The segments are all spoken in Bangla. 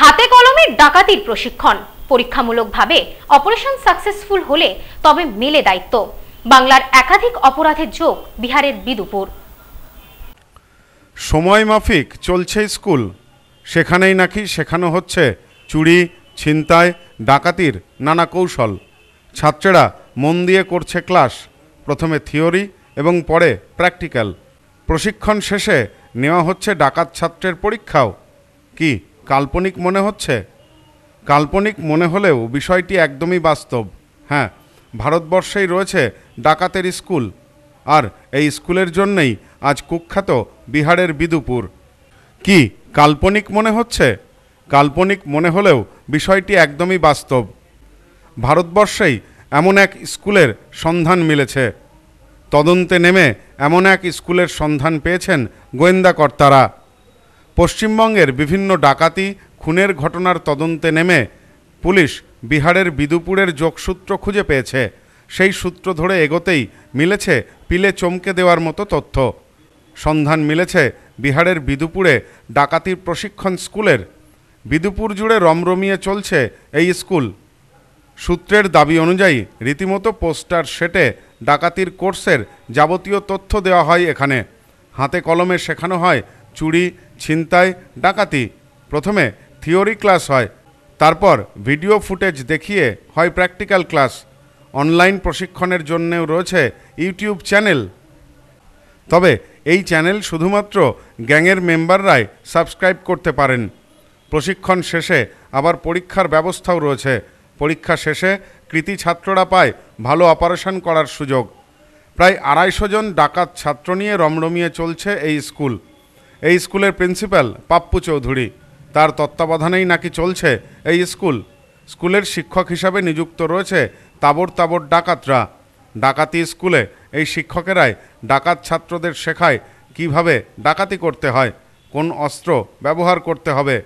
হাতে কলমে ডাকাতির প্রশিক্ষণ পরীক্ষামূলকভাবে অপারেশন সাকসেসফুল হলে তবে মেলে দায়িত্ব বাংলার একাধিক অপরাধের যোগ বিহারের বিদুপুর সময় মাফিক চলছে স্কুল সেখানেই নাকি শেখানো হচ্ছে চুরি ছিনতাই ডাকাতির নানা কৌশল ছাত্রেরা মন দিয়ে করছে ক্লাস প্রথমে থিওরি এবং পরে প্র্যাকটিক্যাল প্রশিক্ষণ শেষে নেওয়া হচ্ছে ডাকাত ছাত্রের পরীক্ষাও কি কাল্পনিক মনে হচ্ছে কাল্পনিক মনে হলেও বিষয়টি একদমই বাস্তব হ্যাঁ ভারতবর্ষেই রয়েছে ডাকাতের স্কুল আর এই স্কুলের জন্যেই আজ কুখ্যাত বিহারের বিদুপুর কি কাল্পনিক মনে হচ্ছে কাল্পনিক মনে হলেও বিষয়টি একদমই বাস্তব ভারতবর্ষেই এমন এক স্কুলের সন্ধান মিলেছে তদন্তে নেমে এমন এক স্কুলের সন্ধান পেয়েছেন গোয়েন্দাকর্তারা পশ্চিমবঙ্গের বিভিন্ন ডাকাতি খুনের ঘটনার তদন্তে নেমে পুলিশ বিহারের বিদুপুরের যোগসূত্র খুঁজে পেয়েছে সেই সূত্র ধরে এগোতেই মিলেছে পিলে চমকে দেওয়ার মতো তথ্য সন্ধান মিলেছে বিহারের বিদুপুরে ডাকাতির প্রশিক্ষণ স্কুলের বিদুপুর জুড়ে রমরমিয়ে চলছে এই স্কুল সূত্রের দাবি অনুযায়ী রীতিমতো পোস্টার সেটে ডাকাতির কোর্সের যাবতীয় তথ্য দেওয়া হয় এখানে হাতে কলমে শেখানো হয় চুরি ছিনতাই ডাকাতি প্রথমে থিওরি ক্লাস হয় তারপর ভিডিও ফুটেজ দেখিয়ে হয় প্র্যাকটিক্যাল ক্লাস অনলাইন প্রশিক্ষণের জন্যেও রয়েছে ইউটিউব চ্যানেল তবে এই চ্যানেল শুধুমাত্র গ্যাংয়ের মেম্বাররাই সাবস্ক্রাইব করতে পারেন প্রশিক্ষণ শেষে আবার পরীক্ষার ব্যবস্থাও রয়েছে পরীক্ষা শেষে কৃতি ছাত্ররা পায় ভালো অপারেশন করার সুযোগ প্রায় আড়াইশো জন ডাকাত ছাত্র নিয়ে রমরমিয়ে চলছে এই স্কুল এই স্কুলের প্রিন্সিপাল পাপ্পু চৌধুরী তার তত্ত্বাবধানেই নাকি চলছে এই স্কুল স্কুলের শিক্ষক হিসাবে নিযুক্ত রয়েছে তাবর তাবর ডাকাতরা ডাকাতি স্কুলে এই শিক্ষকেরাই ডাকাত ছাত্রদের শেখায় কিভাবে ডাকাতি করতে হয় কোন অস্ত্র ব্যবহার করতে হবে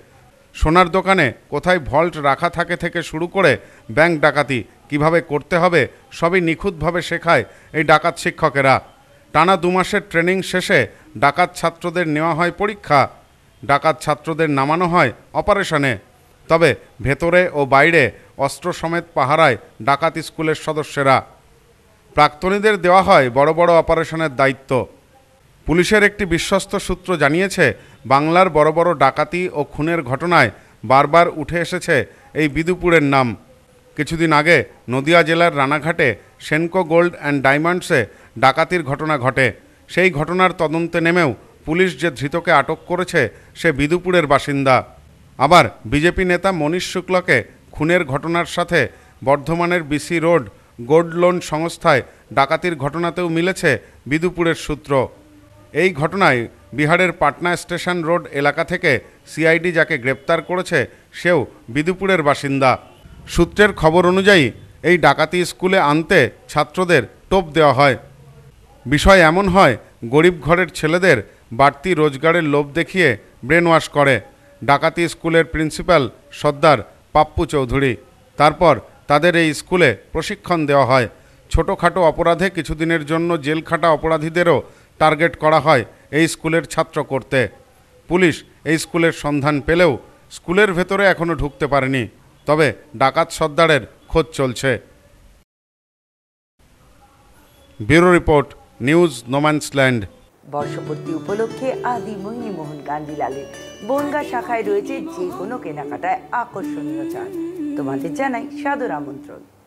সোনার দোকানে কোথায় ভল্ট রাখা থাকে থেকে শুরু করে ব্যাংক ডাকাতি কিভাবে করতে হবে সবই নিখুঁতভাবে শেখায় এই ডাকাত শিক্ষকেরা টানা দুমাসের ট্রেনিং শেষে ডাকাত ছাত্রদের নেওয়া হয় পরীক্ষা ডাকাত ছাত্রদের নামানো হয় অপারেশনে তবে ভেতরে ও বাইরে অস্ত্র সমেত পাহারায় ডাকাত স্কুলের সদস্যরা প্রাক্তনীদের দেওয়া হয় বড় বড় অপারেশনের দায়িত্ব পুলিশের একটি বিশ্বস্ত সূত্র জানিয়েছে বাংলার বড় বড় ডাকাতি ও খুনের ঘটনায় বারবার উঠে এসেছে এই বিদুপুরের নাম কিছুদিন আগে নদিয়া জেলার রানাঘাটে সেনকো গোল্ড অ্যান্ড ডায়মন্ডসে ডাকাতির ঘটনা ঘটে সেই ঘটনার তদন্তে নেমেও পুলিশ যে ধৃতকে আটক করেছে সে বিদুপুরের বাসিন্দা আবার বিজেপি নেতা মনীষ শুক্লাকে খুনের ঘটনার সাথে বর্ধমানের বিসি রোড গোল্ড লোন সংস্থায় ডাকাতির ঘটনাতেও মিলেছে বিদুপুরের সূত্র এই ঘটনায় বিহারের পাটনা স্টেশন রোড এলাকা থেকে সিআইডি যাকে গ্রেপ্তার করেছে সেও বিদুপুরের বাসিন্দা সূত্রের খবর অনুযায়ী এই ডাকাতি স্কুলে আনতে ছাত্রদের টোপ দেওয়া হয় বিষয় এমন হয় গরিব ঘরের ছেলেদের বাড়তি রোজগারের লোভ দেখিয়ে ব্রেন ওয়াশ করে ডাকাতি স্কুলের প্রিন্সিপাল সর্দার পাপ্পু চৌধুরী তারপর তাদের এই স্কুলে প্রশিক্ষণ দেওয়া হয় ছোটোখাটো অপরাধে কিছুদিনের জন্য জেল খাটা অপরাধীদেরও টার্গেট করা হয় এই স্কুলের ছাত্র করতে পুলিশ এই স্কুলের সন্ধান পেলেও স্কুলের ভেতরে এখনও ঢুকতে পারেনি তবে ডাকাত সর্দারের খোঁজ চলছে ব্যুরো রিপোর্ট নিউজ নোম্যান্সল্যান্ড বর্ষপূর্তি উপলক্ষে আদি মোহন কান্দিলালে বনগা শাখায় রয়েছে যে কোনো কেনাকাটায় আকর্ষণীয় চান তোমাদের জানাই সাদর আমন্ত্রণ